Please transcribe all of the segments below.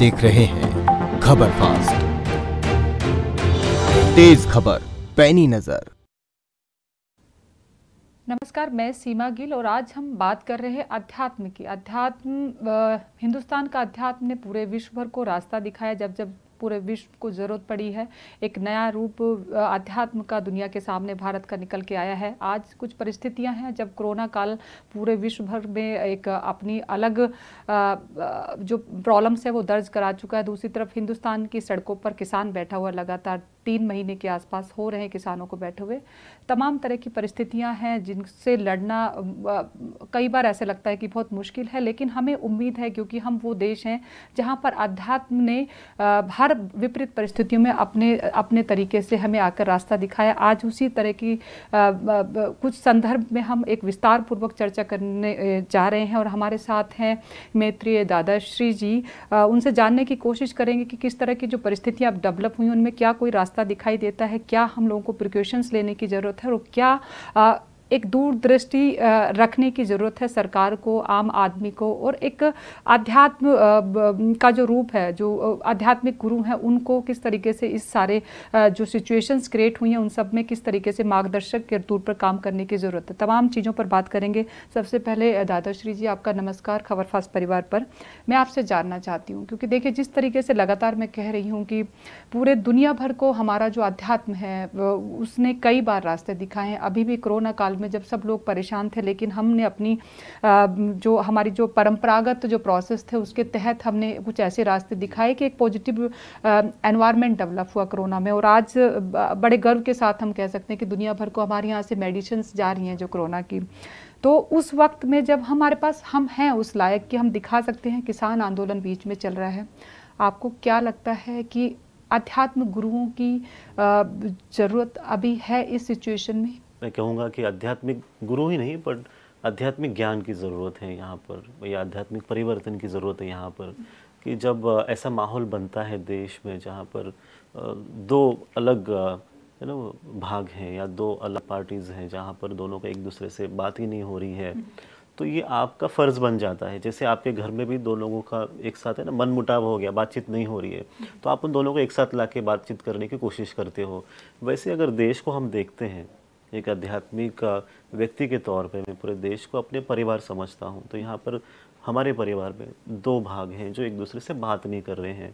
देख रहे हैं खबर फास्ट तेज खबर पैनी नजर नमस्कार मैं सीमा गिल और आज हम बात कर रहे हैं अध्यात्म की अध्यात्म हिंदुस्तान का अध्यात्म ने पूरे विश्व भर को रास्ता दिखाया जब जब पूरे विश्व को ज़रूरत पड़ी है एक नया रूप अध्यात्म का दुनिया के सामने भारत का निकल के आया है आज कुछ परिस्थितियां हैं जब कोरोना काल पूरे विश्व भर में एक अपनी अलग जो प्रॉब्लम्स है वो दर्ज करा चुका है दूसरी तरफ हिंदुस्तान की सड़कों पर किसान बैठा हुआ लगातार तीन महीने के आसपास हो रहे हैं किसानों को बैठे हुए तमाम तरह की परिस्थितियां हैं जिनसे लड़ना कई बार ऐसे लगता है कि बहुत मुश्किल है लेकिन हमें उम्मीद है क्योंकि हम वो देश हैं जहां पर अध्यात्म ने हर हर विपरीत परिस्थितियों में अपने अपने तरीके से हमें आकर रास्ता दिखाया आज उसी तरह की कुछ संदर्भ में हम एक विस्तार पूर्वक चर्चा करने जा रहे हैं और हमारे साथ हैं मैत्रीय दादाश्री जी उनसे जानने की कोशिश करेंगे कि किस तरह की जो परिस्थितियाँ अब डेवलप हुई उनमें क्या कोई रास्ता दिखाई देता है क्या हम लोगों को प्रिकॉशंस लेने की ज़रूरत है और क्या एक दूरदृष्टि रखने की ज़रूरत है सरकार को आम आदमी को और एक आध्यात्म का जो रूप है जो आध्यात्मिक गुरु हैं उनको किस तरीके से इस सारे जो सिचुएशंस क्रिएट हुई हैं उन सब में किस तरीके से मार्गदर्शक के तौर पर काम करने की ज़रूरत है तमाम चीज़ों पर बात करेंगे सबसे पहले दादाश्री जी आपका नमस्कार खबर फास्ट परिवार पर मैं आपसे जानना चाहती हूँ क्योंकि देखिए जिस तरीके से लगातार मैं कह रही हूँ कि पूरे दुनिया भर को हमारा जो अध्यात्म है उसने कई बार रास्ते दिखाए हैं अभी भी कोरोना काल में जब सब लोग परेशान थे लेकिन हमने अपनी जो हमारी जो परंपरागत जो प्रोसेस थे उसके तहत हमने कुछ ऐसे रास्ते दिखाए कि एक पॉजिटिव एनवायरनमेंट डेवलप हुआ कोरोना में और आज बड़े गर्व के साथ हम कह सकते हैं कि दुनिया भर को हमारे यहाँ से मेडिसिन जा रही हैं जो कोरोना की तो उस वक्त में जब हमारे पास हम हैं उस लायक कि हम दिखा सकते हैं किसान आंदोलन बीच में चल रहा है आपको क्या लगता है कि अध्यात्म गुरुओं की ज़रूरत अभी है इस सिचुएशन में मैं कहूँगा कि आध्यात्मिक गुरु ही नहीं बट आध्यात्मिक ज्ञान की ज़रूरत है यहाँ पर या आध्यात्मिक परिवर्तन की ज़रूरत है यहाँ पर कि जब ऐसा माहौल बनता है देश में जहाँ पर दो अलग यू नो भाग हैं या दो अलग पार्टीज़ हैं जहाँ पर दोनों का एक दूसरे से बात ही नहीं हो रही है तो ये आपका फ़र्ज़ बन जाता है जैसे आपके घर में भी दो लोगों का एक साथ है ना मन मुटाव हो गया बातचीत नहीं हो रही है तो आप उन दोनों को एक साथ ला बातचीत करने की कोशिश करते हो वैसे अगर देश को हम देखते हैं एक आध्यात्मिक व्यक्ति के तौर पे मैं पूरे देश को अपने परिवार समझता हूँ तो यहाँ पर हमारे परिवार में दो भाग हैं जो एक दूसरे से बात नहीं कर रहे हैं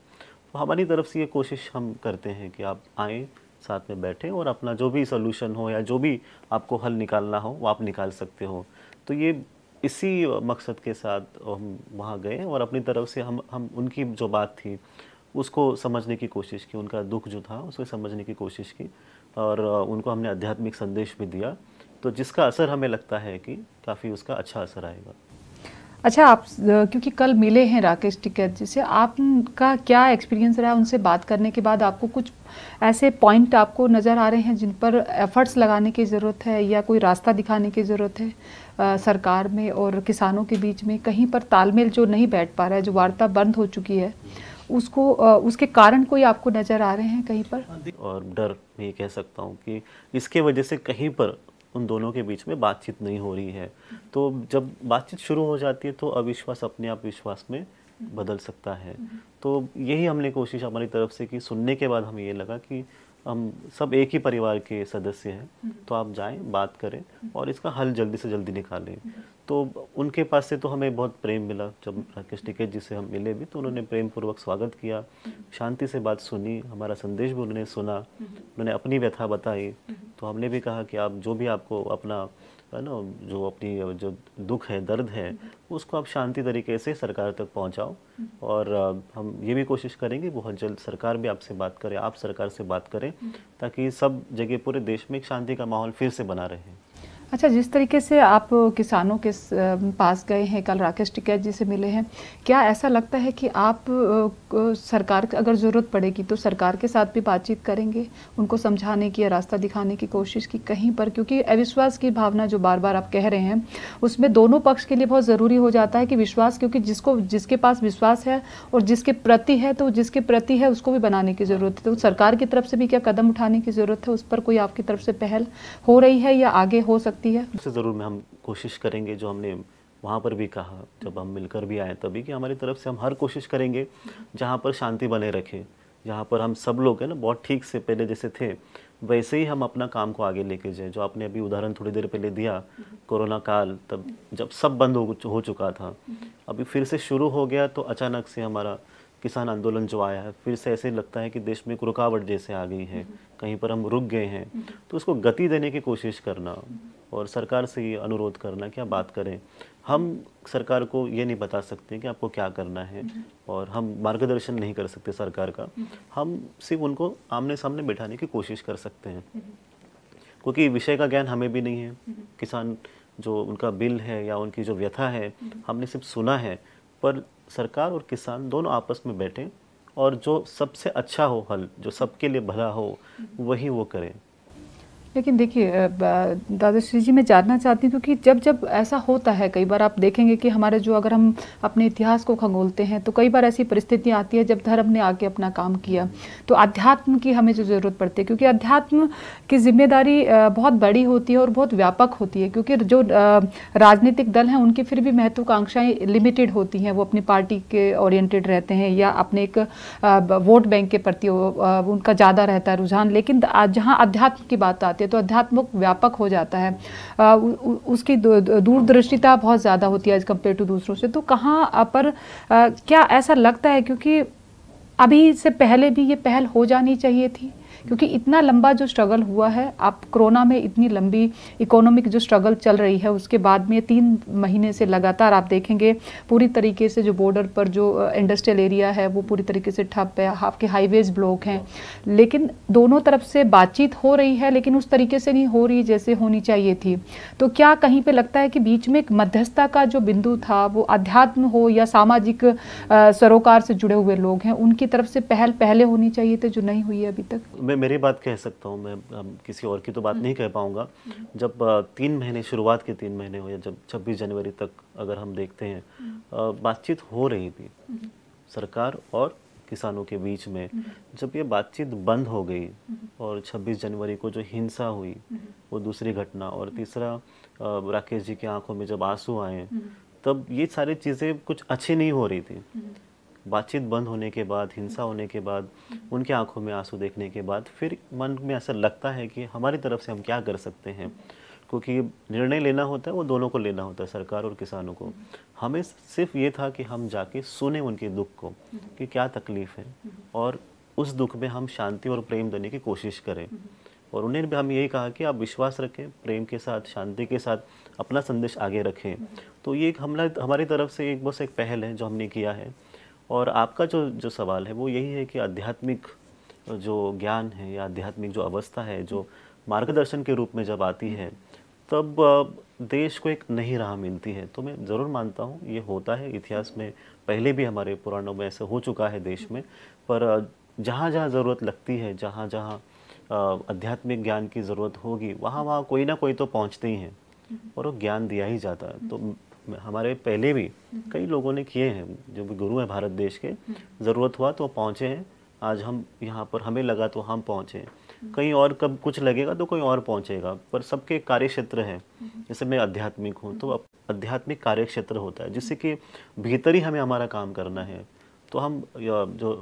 तो हमारी तरफ से ये कोशिश हम करते हैं कि आप आएँ साथ में बैठें और अपना जो भी सोल्यूशन हो या जो भी आपको हल निकालना हो वो आप निकाल सकते हो तो ये इसी मकसद के साथ हम वहाँ गए और अपनी तरफ से हम हम उनकी जो बात थी उसको समझने की कोशिश की उनका दुख जो था उसको समझने की कोशिश की और उनको हमने आध्यात्मिक संदेश भी दिया तो जिसका असर हमें लगता है कि काफ़ी उसका अच्छा असर आएगा अच्छा आप क्योंकि कल मिले हैं राकेश टिकैत जी से आपका क्या एक्सपीरियंस रहा उनसे बात करने के बाद आपको कुछ ऐसे पॉइंट आपको नज़र आ रहे हैं जिन पर एफर्ट्स लगाने की ज़रूरत है या कोई रास्ता दिखाने की ज़रूरत है आ, सरकार में और किसानों के बीच में कहीं पर तालमेल जो नहीं बैठ पा रहा है जो वार्ता बंद हो चुकी है उसको उसके कारण कोई आपको नज़र आ रहे हैं कहीं पर और डर मैं ये कह सकता हूँ कि इसके वजह से कहीं पर उन दोनों के बीच में बातचीत नहीं हो रही है तो जब बातचीत शुरू हो जाती है तो अविश्वास अपने आप विश्वास में बदल सकता है तो यही हमने कोशिश हमारी तरफ से की सुनने के बाद हमें ये लगा कि हम सब एक ही परिवार के सदस्य हैं तो आप जाएं बात करें और इसका हल जल्दी से जल्दी निकालें तो उनके पास से तो हमें बहुत प्रेम मिला जब राकेश टिकेत जी से हम मिले भी तो उन्होंने प्रेम पूर्वक स्वागत किया शांति से बात सुनी हमारा संदेश भी उन्होंने सुना उन्होंने अपनी व्यथा बताई तो हमने भी कहा कि आप जो भी आपको अपना है ना जो अपनी जो दुख है दर्द है उसको आप शांति तरीके से सरकार तक पहुंचाओ और हम ये भी कोशिश करेंगे बहुत जल्द सरकार भी आपसे बात करे आप सरकार से बात करें ताकि सब जगह पूरे देश में एक शांति का माहौल फिर से बना रहे अच्छा जिस तरीके से आप किसानों के पास गए हैं कल राकेश टिकैत जी से मिले हैं क्या ऐसा लगता है कि आप सरकार अगर ज़रूरत पड़ेगी तो सरकार के साथ भी बातचीत करेंगे उनको समझाने की या रास्ता दिखाने की कोशिश की कहीं पर क्योंकि अविश्वास की भावना जो बार बार आप कह रहे हैं उसमें दोनों पक्ष के लिए बहुत ज़रूरी हो जाता है कि विश्वास क्योंकि जिसको जिसके पास विश्वास है और जिसके प्रति है तो जिसके प्रति है उसको भी बनाने की ज़रूरत है तो सरकार की तरफ से भी क्या कदम उठाने की ज़रूरत है उस पर कोई आपकी तरफ से पहल हो रही है या आगे हो सकता सकती है उससे ज़रूर मैं हम कोशिश करेंगे जो हमने वहाँ पर भी कहा जब हम मिलकर भी आए तभी कि हमारी तरफ से हम हर कोशिश करेंगे जहाँ पर शांति बने रखें जहाँ पर हम सब लोग हैं ना बहुत ठीक से पहले जैसे थे वैसे ही हम अपना काम को आगे लेके जाएं जो आपने अभी उदाहरण थोड़ी देर पहले दिया कोरोना काल तब जब सब बंद हो, हो चुका था अभी फिर से शुरू हो गया तो अचानक से हमारा किसान आंदोलन जो आया है फिर से ऐसे लगता है कि देश में एक रुकावट जैसे आ गई है कहीं पर हम रुक गए हैं तो उसको गति देने की कोशिश करना और सरकार से ये अनुरोध करना कि आप बात करें हम सरकार को ये नहीं बता सकते कि आपको क्या करना है और हम मार्गदर्शन नहीं कर सकते सरकार का हम सिर्फ उनको आमने सामने बिठाने की कोशिश कर सकते हैं क्योंकि विषय का ज्ञान हमें भी नहीं है किसान जो उनका बिल है या उनकी जो व्यथा है हमने सिर्फ सुना है पर सरकार और किसान दोनों आपस में बैठें और जो सबसे अच्छा हो हल जो सबके लिए भला हो हम्म। वही वो करें लेकिन देखिए दादाश्री जी मैं जानना चाहती हूँ क्योंकि जब जब ऐसा होता है कई बार आप देखेंगे कि हमारे जो अगर हम अपने इतिहास को खंगोलते हैं तो कई बार ऐसी परिस्थितियाँ आती है जब धर्म ने आके अपना काम किया तो अध्यात्म की हमें जो ज़रूरत पड़ती है क्योंकि अध्यात्म की जिम्मेदारी बहुत बड़ी होती है और बहुत व्यापक होती है क्योंकि जो राजनीतिक दल हैं उनकी फिर भी महत्वाकांक्षाएँ लिमिटेड होती हैं वो अपनी पार्टी के ओरिएंटेड रहते हैं या अपने एक वोट बैंक के प्रति उनका ज़्यादा रहता है रुझान लेकिन जहाँ अध्यात्म की बात आती है सकते तो अध्यात्म व्यापक हो जाता है आ, उ, उसकी दूरदृष्टिता बहुत ज़्यादा होती है एज कम्पेयर टू दूसरों से तो कहाँ पर क्या ऐसा लगता है क्योंकि अभी से पहले भी ये पहल हो जानी चाहिए थी क्योंकि इतना लंबा जो स्ट्रगल हुआ है आप कोरोना में इतनी लंबी इकोनॉमिक जो स्ट्रगल चल रही है उसके बाद में तीन महीने से लगातार आप देखेंगे पूरी तरीके से जो बॉर्डर पर जो इंडस्ट्रियल एरिया है वो पूरी तरीके से ठप है हाँ, आपके हाईवेज ब्लॉक हैं लेकिन दोनों तरफ से बातचीत हो रही है लेकिन उस तरीके से नहीं हो रही जैसे होनी चाहिए थी तो क्या कहीं पर लगता है कि बीच में एक मध्यस्थता का जो बिंदु था वो अध्यात्म हो या सामाजिक सरोकार से जुड़े हुए लोग हैं उनकी तरफ से पहल पहले होनी चाहिए थे जो नहीं हुई है अभी तक मैं में मेरी बात कह सकता हूँ मैं किसी और की तो बात नहीं कह पाऊँगा जब तीन महीने शुरुआत के तीन महीने हो या जब छब्बीस जनवरी तक अगर हम देखते हैं बातचीत हो रही थी सरकार और किसानों के बीच में जब ये बातचीत बंद हो गई और 26 जनवरी को जो हिंसा हुई वो दूसरी घटना और तीसरा राकेश जी की आंखों में जब आंसू आए तब ये सारी चीज़ें कुछ अच्छी नहीं हो रही थी बातचीत बंद होने के बाद हिंसा होने के बाद उनके आंखों में आंसू देखने के बाद फिर मन में असर लगता है कि हमारी तरफ से हम क्या कर सकते हैं क्योंकि निर्णय लेना होता है वो दोनों को लेना होता है सरकार और किसानों को हमें सिर्फ ये था कि हम जाके सुने उनके दुख को कि क्या तकलीफ़ है और उस दुख में हम शांति और प्रेम देने की कोशिश करें और उन्हें भी हम यही कहा कि आप विश्वास रखें प्रेम के साथ शांति के साथ अपना संदेश आगे रखें तो ये एक हमला हमारी तरफ से एक बस एक पहल है जो हमने किया है और आपका जो जो सवाल है वो यही है कि आध्यात्मिक जो ज्ञान है या आध्यात्मिक जो अवस्था है जो मार्गदर्शन के रूप में जब आती है तब देश को एक नई राह मिलती है तो मैं ज़रूर मानता हूँ ये होता है इतिहास में पहले भी हमारे पुराणों में ऐसा हो चुका है देश में पर जहाँ जहाँ ज़रूरत लगती है जहाँ जहाँ आध्यात्मिक ज्ञान की ज़रूरत होगी वहाँ वहाँ कोई ना कोई तो पहुँचते ही हैं और वो ज्ञान दिया ही जाता है तो हमारे पहले भी हम्म। कई लोगों ने किए हैं जो भी गुरु हैं भारत देश के हम्म। ज़रूरत हुआ तो पहुँचे हैं आज हम यहाँ पर हमें लगा तो हम पहुँचे हम्म। कहीं और कब कुछ लगेगा तो कोई और पहुँचेगा पर सबके कार्य क्षेत्र हैं जैसे मैं आध्यात्मिक हूँ तो आध्यात्मिक कार्य क्षेत्र होता है जिससे कि भीतर ही हमें हमारा काम करना है तो हम जो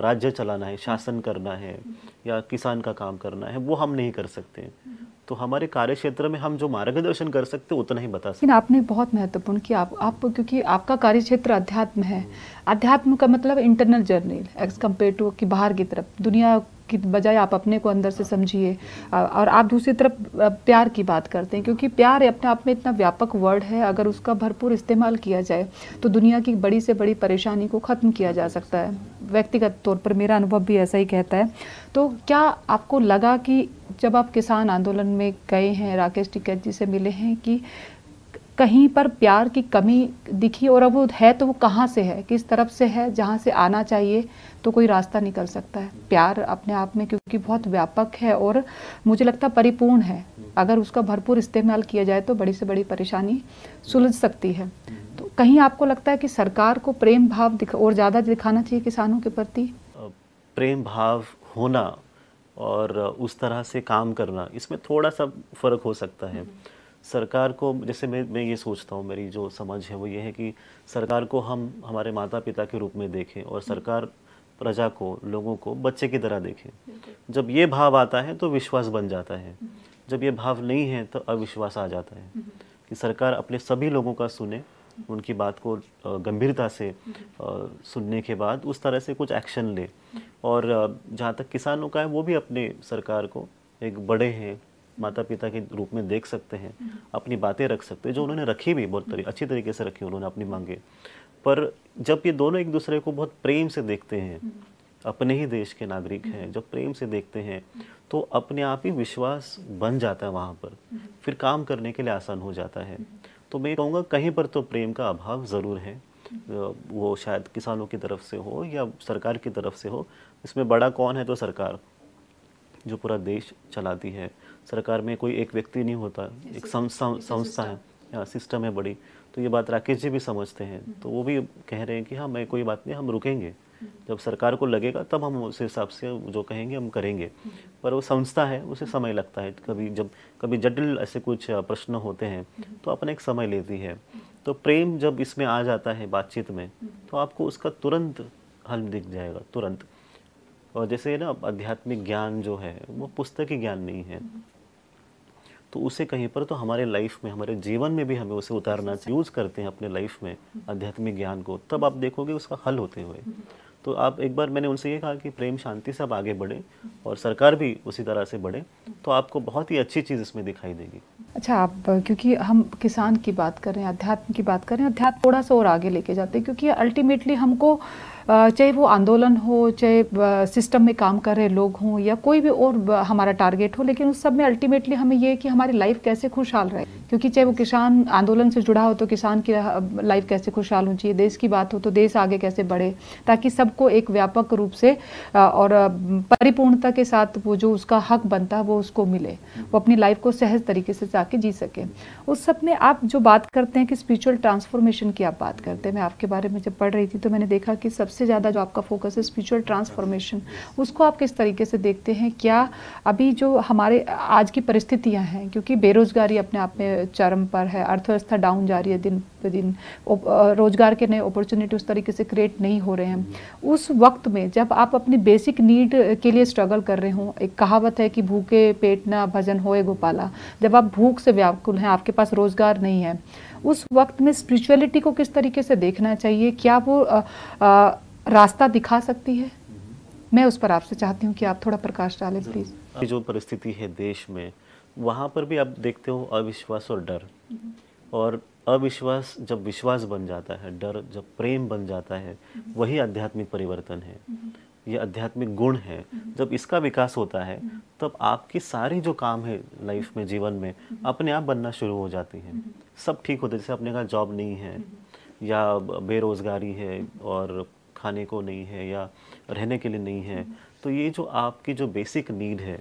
राज्य चलाना है शासन करना है या किसान का काम करना है वो हम नहीं कर सकते तो हमारे कार्य क्षेत्र में हम जो मार्गदर्शन कर सकते उतना ही बता सकते आपने बहुत महत्वपूर्ण कि आप आप क्योंकि आपका कार्य क्षेत्र अध्यात्म है अध्यात्म का मतलब internal journey as compare to कि बाहर की तरफ दुनिया की बजाय आप अपने को अंदर से समझिए और आप दूसरी तरफ प्यार की बात करते हैं क्योंकि प्यार अपने आप में इतना व्यापक वर्ड है अगर उसका भरपूर इस्तेमाल किया जाए तो दुनिया की बड़ी से बड़ी परेशानी को ख़त्म किया जा सकता है व्यक्तिगत तौर पर मेरा अनुभव भी ऐसा ही कहता है तो क्या आपको लगा कि जब आप किसान आंदोलन में गए हैं राकेश टिकैत जी से मिले हैं कि कहीं पर प्यार की कमी दिखी और अब वो है तो वो कहाँ से है किस तरफ से है जहाँ से आना चाहिए तो कोई रास्ता निकल सकता है प्यार अपने आप में क्योंकि बहुत व्यापक है और मुझे लगता परिपूर्ण है अगर उसका भरपूर इस्तेमाल किया जाए तो बड़ी से बड़ी परेशानी सुलझ सकती है तो कहीं आपको लगता है कि सरकार को प्रेम भाव और ज़्यादा दिखाना चाहिए किसानों के प्रति प्रेम भाव होना और उस तरह से काम करना इसमें थोड़ा सा फ़र्क हो सकता है सरकार को जैसे मैं मैं ये सोचता हूँ मेरी जो समझ है वो ये है कि सरकार को हम हमारे माता पिता के रूप में देखें और सरकार प्रजा को लोगों को बच्चे की तरह देखें जब ये भाव आता है तो विश्वास बन जाता है हम्म। जब ये भाव नहीं है तो अविश्वास आ जाता है हम्म। कि सरकार अपने सभी लोगों का सुने उनकी बात को गंभीरता से हम्म। सुनने के बाद उस तरह से कुछ एक्शन ले और जहाँ तक किसानों का है वो भी अपने सरकार को एक बड़े हैं माता पिता के रूप में देख सकते हैं हम्म। अपनी बातें रख सकते हैं जो उन्होंने रखी भी बहुत तरी, अच्छी तरीके से रखी उन्होंने अपनी मांगे पर जब ये दोनों एक दूसरे को बहुत प्रेम से देखते हैं हम्म। अपने ही देश के नागरिक हैं हम्म। जब प्रेम से देखते हैं तो अपने आप ही विश्वास बन जाता है वहाँ पर फिर काम करने के लिए आसान हो जाता है तो मैं कहूँगा कहीं पर तो प्रेम का अभाव ज़रूर है वो शायद किसानों की तरफ से हो या सरकार की तरफ से हो इसमें बड़ा कौन है तो सरकार जो पूरा देश चलाती है सरकार में कोई एक व्यक्ति नहीं होता एक संस्था है सिस्टम है बड़ी तो ये बात राकेश जी भी समझते हैं हम्म। तो वो भी कह रहे हैं कि हाँ मैं कोई बात नहीं हम रुकेंगे हम्म। जब सरकार को लगेगा तब हम उस हिसाब से जो कहेंगे हम करेंगे हम्म। पर वो संस्था है उसे समय लगता है कभी जब कभी जटिल ऐसे कुछ प्रश्न होते हैं तो अपने एक समय लेती है तो प्रेम जब इसमें आ जाता है बातचीत में तो आपको उसका तुरंत हल दिख जाएगा तुरंत और जैसे ना आध्यात्मिक ज्ञान जो है वो पुस्तक ज्ञान नहीं है तो उसे कहीं पर तो हमारे लाइफ में हमारे जीवन में भी हमें उसे उतारना चाहिए यूज़ करते हैं अपने लाइफ में आध्यात्मिक ज्ञान को तब आप देखोगे उसका हल होते हुए तो आप एक बार मैंने उनसे ये कहा कि प्रेम शांति से आप आगे बढ़े और सरकार भी उसी तरह से बढ़े तो आपको बहुत ही अच्छी चीज़ इसमें दिखाई देगी अच्छा आप क्योंकि हम किसान की बात कर रहे हैं अध्यात्म की बात कर रहे हैं अध्यात्म थोड़ा सा और आगे लेके जाते हैं क्योंकि अल्टीमेटली हमको चाहे वो आंदोलन हो चाहे सिस्टम में काम कर रहे लोग हों या कोई भी और हमारा टारगेट हो लेकिन उस सब में अल्टीमेटली हमें ये है कि हमारी लाइफ कैसे खुशहाल रहे क्योंकि चाहे वो किसान आंदोलन से जुड़ा हो तो किसान की लाइफ कैसे खुशहाल होनी चाहिए देश की बात हो तो देश आगे कैसे बढ़े ताकि सबको एक व्यापक रूप से और परिपूर्णता के साथ वो जो उसका हक बनता है वो उसको मिले वो अपनी लाइफ को सहज तरीके से जाके जी सके उस सब में आप जो बात करते हैं कि स्पिरिचुअल ट्रांसफॉर्मेशन की आप बात करते हैं मैं आपके बारे में जब पढ़ रही थी तो मैंने देखा कि सब सबसे ज़्यादा जो आपका फोकस है स्पिरिचुअल ट्रांसफॉर्मेशन उसको आप किस तरीके से देखते हैं क्या अभी जो हमारे आज की परिस्थितियाँ हैं क्योंकि बेरोज़गारी अपने आप में चरम पर है अर्थव्यवस्था डाउन जा रही है दिन विद तो रोज़गार के नए अपॉर्चुनिटी उस तरीके से क्रिएट नहीं हो रहे हैं उस वक्त में जब आप अपनी बेसिक नीड के लिए स्ट्रगल कर रहे हो एक कहावत है कि भूखे पेट ना भजन होए गोपाला जब आप भूख से व्याकुल हैं आपके पास रोज़गार नहीं है उस वक्त में स्पिरिचुअलिटी को किस तरीके से देखना चाहिए क्या वो आ, आ, रास्ता दिखा सकती है मैं उस पर आपसे चाहती हूँ कि आप थोड़ा प्रकाश डालें प्लीज़ जो परिस्थिति है देश में वहाँ पर भी आप देखते हो अविश्वास और डर हम्म। और अविश्वास जब विश्वास बन जाता है डर जब प्रेम बन जाता है वही आध्यात्मिक परिवर्तन है ये आध्यात्मिक गुण है जब इसका विकास होता है तब आपकी सारी जो काम है लाइफ में जीवन में अपने आप बनना शुरू हो जाती हैं सब ठीक होते जैसे अपने का जॉब नहीं है या बेरोज़गारी है और खाने को नहीं है या रहने के लिए नहीं है तो ये जो आपकी जो बेसिक नीड है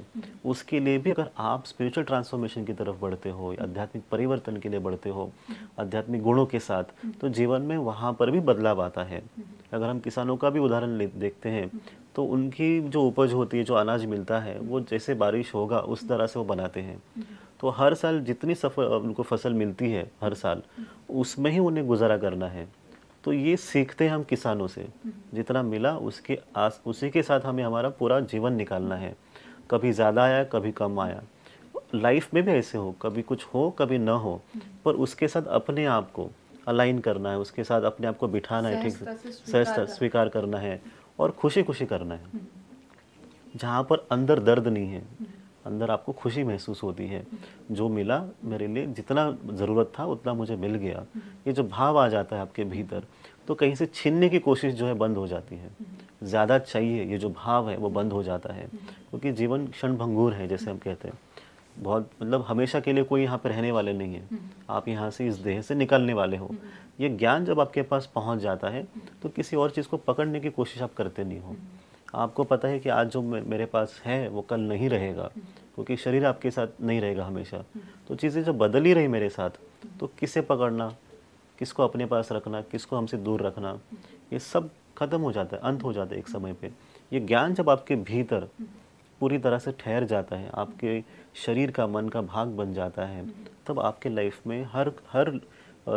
उसके लिए भी अगर आप स्पिरिचुअल ट्रांसफॉर्मेशन की तरफ बढ़ते हो आध्यात्मिक परिवर्तन के लिए बढ़ते हो आध्यात्मिक गुणों के साथ तो जीवन में वहाँ पर भी बदलाव आता है अगर हम किसानों का भी उदाहरण देखते हैं तो उनकी जो उपज होती है जो अनाज मिलता है वो जैसे बारिश होगा उस तरह से वो बनाते हैं तो हर साल जितनी सफल उनको फसल मिलती है हर साल उसमें ही उन्हें गुजारा करना है तो ये सीखते हैं हम किसानों से जितना मिला उसके आस उसी के साथ हमें हमारा पूरा जीवन निकालना है कभी ज़्यादा आया कभी कम आया लाइफ में भी ऐसे हो कभी कुछ हो कभी न हो पर उसके साथ अपने आप को अलाइन करना है उसके साथ अपने आप को बिठाना है ठीक सहजता स्वीकार करना है और खुशी खुशी करना है जहाँ पर अंदर दर्द नहीं है अंदर आपको खुशी महसूस होती है जो मिला मेरे लिए जितना ज़रूरत था उतना मुझे मिल गया ये जो भाव आ जाता है आपके भीतर तो कहीं से छीनने की कोशिश जो है बंद हो जाती है ज़्यादा चाहिए ये जो भाव है वो बंद हो जाता है क्योंकि जीवन क्षण भंगूर है जैसे हम कहते हैं बहुत मतलब हमेशा के लिए कोई यहाँ पर रहने वाले नहीं है आप यहाँ से इस देह से निकलने वाले हो ये ज्ञान जब आपके पास पहुँच जाता है तो किसी और चीज़ को पकड़ने की कोशिश आप करते नहीं हो आपको पता है कि आज जो मेरे पास है वो कल नहीं रहेगा क्योंकि शरीर आपके साथ नहीं रहेगा हमेशा तो चीज़ें जब बदल ही रही मेरे साथ तो किसे पकड़ना किसको अपने पास रखना किसको हमसे दूर रखना ये सब ख़त्म हो जाता है अंत हो जाता है एक समय पे ये ज्ञान जब आपके भीतर पूरी तरह से ठहर जाता है आपके शरीर का मन का भाग बन जाता है तब आपके लाइफ में हर हर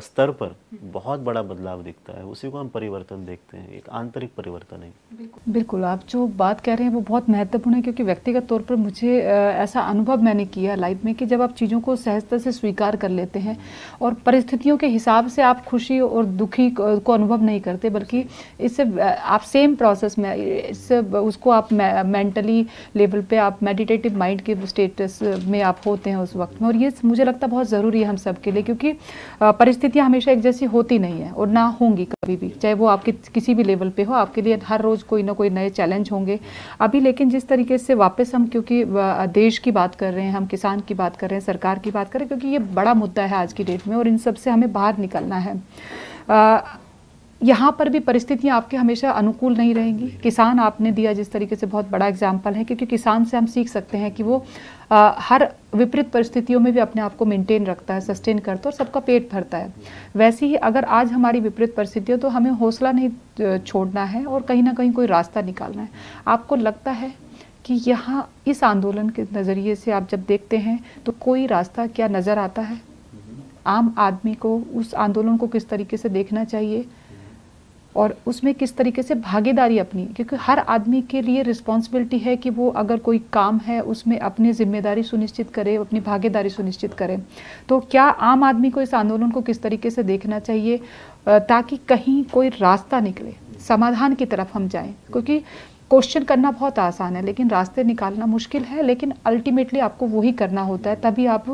स्तर पर बहुत बड़ा बदलाव दिखता है उसी को हम परिवर्तन देखते हैं एक आंतरिक परिवर्तन है बिल्कुल आप जो बात कह रहे हैं वो बहुत महत्वपूर्ण है क्योंकि व्यक्तिगत तौर पर मुझे ऐसा अनुभव मैंने किया लाइफ में कि जब आप चीज़ों को सहजता से स्वीकार कर लेते हैं और परिस्थितियों के हिसाब से आप खुशी और दुखी को अनुभव नहीं करते बल्कि इससे आप सेम प्रोसेस में इससे उसको आप मेंटली लेवल पे आप मेडिटेटिव माइंड के स्टेटस में आप होते हैं उस वक्त में और ये मुझे लगता बहुत ज़रूरी है हम सब के लिए क्योंकि परिस्थितियाँ हमेशा एक जैसी होती नहीं है और ना होंगी कभी भी चाहे वो आपके किसी भी लेवल पे हो आपके लिए हर रोज़ कोई ना कोई नए चैलेंज होंगे अभी लेकिन जिस तरीके से वापस हम क्योंकि देश की बात कर रहे हैं हम किसान की बात कर रहे हैं सरकार की बात कर रहे हैं क्योंकि ये बड़ा मुद्दा है आज की डेट में और इन सब से हमें बाहर निकलना है यहाँ पर भी परिस्थितियाँ आपके हमेशा अनुकूल नहीं रहेंगी किसान आपने दिया जिस तरीके से बहुत बड़ा एग्जाम्पल है क्योंकि किसान से हम सीख सकते हैं कि वो आ, हर विपरीत परिस्थितियों में भी अपने आप को मेंटेन रखता है सस्टेन करता है और सबका पेट भरता है वैसे ही अगर आज हमारी विपरीत परिस्थितियों तो हमें हौसला नहीं छोड़ना है और कहीं ना कहीं कोई रास्ता निकालना है आपको लगता है कि यहाँ इस आंदोलन के नज़रिए से आप जब देखते हैं तो कोई रास्ता क्या नज़र आता है हम्म। आम आदमी को उस आंदोलन को किस तरीके से देखना चाहिए और उसमें किस तरीके से भागीदारी अपनी क्योंकि हर आदमी के लिए रिस्पॉन्सिबिलिटी है कि वो अगर कोई काम है उसमें अपनी जिम्मेदारी सुनिश्चित करे अपनी भागीदारी सुनिश्चित करे तो क्या आम आदमी को इस आंदोलन को किस तरीके से देखना चाहिए ताकि कहीं कोई रास्ता निकले समाधान की तरफ हम जाएं क्योंकि क्वेश्चन करना बहुत आसान है लेकिन रास्ते निकालना मुश्किल है लेकिन अल्टीमेटली आपको वही करना होता है तभी आप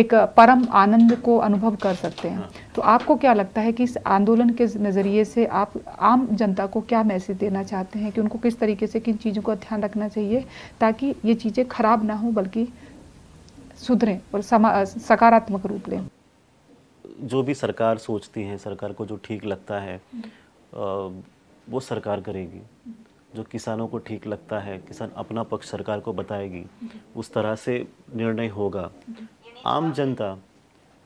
एक परम आनंद को अनुभव कर सकते हैं तो आपको क्या लगता है कि इस आंदोलन के नज़रिए से आप आम जनता को क्या मैसेज देना चाहते हैं कि उनको किस तरीके से किन चीज़ों का ध्यान रखना चाहिए ताकि ये चीज़ें खराब ना हो बल्कि सुधरें और सकारात्मक रूप लें जो भी सरकार सोचती है सरकार को जो ठीक लगता है वो सरकार करेगी जो किसानों को ठीक लगता है किसान अपना पक्ष सरकार को बताएगी उस तरह से निर्णय होगा आम जनता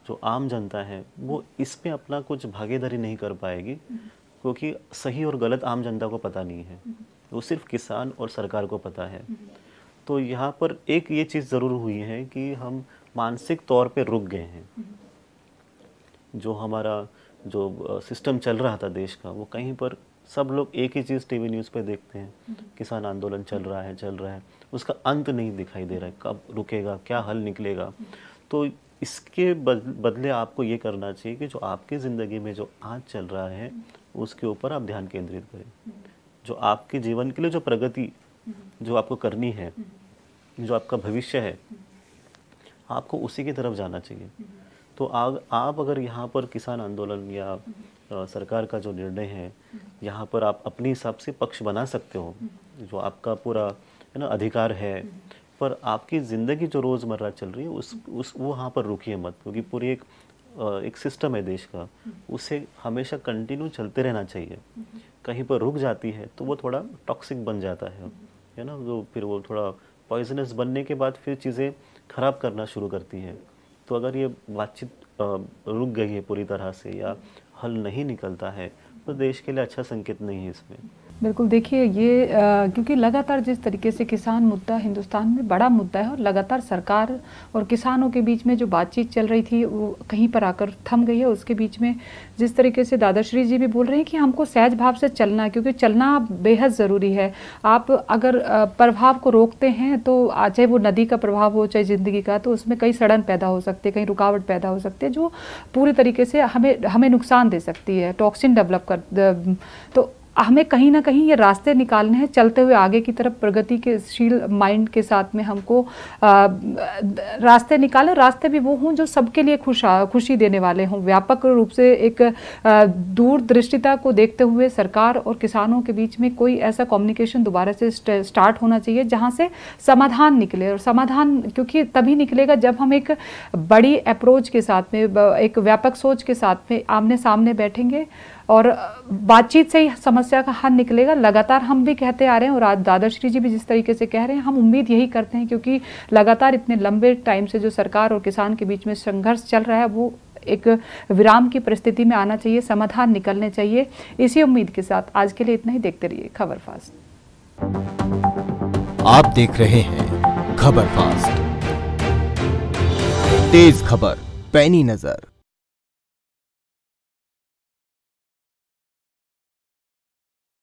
जो आम जनता है वो इस पर अपना कुछ भागीदारी नहीं कर पाएगी क्योंकि सही और गलत आम जनता को पता नहीं है वो सिर्फ किसान और सरकार को पता है तो यहाँ पर एक ये चीज़ ज़रूर हुई है कि हम मानसिक तौर पे रुक गए हैं जो हमारा जो सिस्टम चल रहा था देश का वो कहीं पर सब लोग एक ही चीज़ टीवी न्यूज़ पे देखते हैं किसान आंदोलन चल रहा है चल रहा है उसका अंत नहीं दिखाई दे रहा है कब रुकेगा क्या हल निकलेगा तो इसके बदले आपको ये करना चाहिए कि जो आपकी ज़िंदगी में जो आज चल रहा है उसके ऊपर आप ध्यान केंद्रित करें जो आपके जीवन के लिए जो प्रगति जो आपको करनी है जो आपका भविष्य है आपको उसी की तरफ जाना चाहिए तो आग आप अगर यहाँ पर किसान आंदोलन या सरकार का जो निर्णय है यहाँ पर आप अपने हिसाब से पक्ष बना सकते हो जो आपका पूरा है ना अधिकार है पर आपकी ज़िंदगी जो रोज़मर्रा चल रही है उस उस वो वहाँ पर रुकिए मत क्योंकि पूरी एक एक सिस्टम है देश का उसे हमेशा कंटिन्यू चलते रहना चाहिए कहीं पर रुक जाती है तो वो थोड़ा टॉक्सिक बन जाता है है ना जो फिर वो थोड़ा पॉइजनस बनने के बाद फिर चीज़ें ख़राब करना शुरू करती हैं तो अगर ये बातचीत रुक गई है पूरी तरह से या हल नहीं निकलता है तो देश के लिए अच्छा संकेत नहीं है इसमें बिल्कुल देखिए ये आ, क्योंकि लगातार जिस तरीके से किसान मुद्दा हिंदुस्तान में बड़ा मुद्दा है और लगातार सरकार और किसानों के बीच में जो बातचीत चल रही थी वो कहीं पर आकर थम गई है उसके बीच में जिस तरीके से दादाश्री जी भी बोल रहे हैं कि हमको सहज भाव से चलना है क्योंकि चलना बेहद ज़रूरी है आप अगर प्रभाव को रोकते हैं तो चाहे वो नदी का प्रभाव हो चाहे ज़िंदगी का तो उसमें कई सड़न पैदा हो सकती है कहीं रुकावट पैदा हो सकती है जो पूरी तरीके से हमें हमें नुकसान दे सकती है टॉक्सिन डेवलप कर तो हमें कहीं ना कहीं ये रास्ते निकालने हैं चलते हुए आगे की तरफ प्रगति के शील माइंड के साथ में हमको रास्ते निकाले रास्ते भी वो हों जो सबके लिए खुश खुशी देने वाले हों व्यापक रूप से एक दूरदृष्टिता को देखते हुए सरकार और किसानों के बीच में कोई ऐसा कम्युनिकेशन दोबारा से स्टार्ट होना चाहिए जहाँ से समाधान निकले और समाधान क्योंकि तभी निकलेगा जब हम एक बड़ी अप्रोच के साथ में एक व्यापक सोच के साथ में आमने सामने बैठेंगे और बातचीत से ही समस्या का हल निकलेगा लगातार हम भी कहते आ रहे हैं और आज दादाश्री जी भी जिस तरीके से कह रहे हैं हम उम्मीद यही करते हैं क्योंकि लगातार इतने लंबे टाइम से जो सरकार और किसान के बीच में संघर्ष चल रहा है वो एक विराम की परिस्थिति में आना चाहिए समाधान निकलने चाहिए इसी उम्मीद के साथ आज के लिए इतना ही देखते रहिए खबर फास्ट आप देख रहे हैं खबर फास्ट तेज खबर पैनी नजर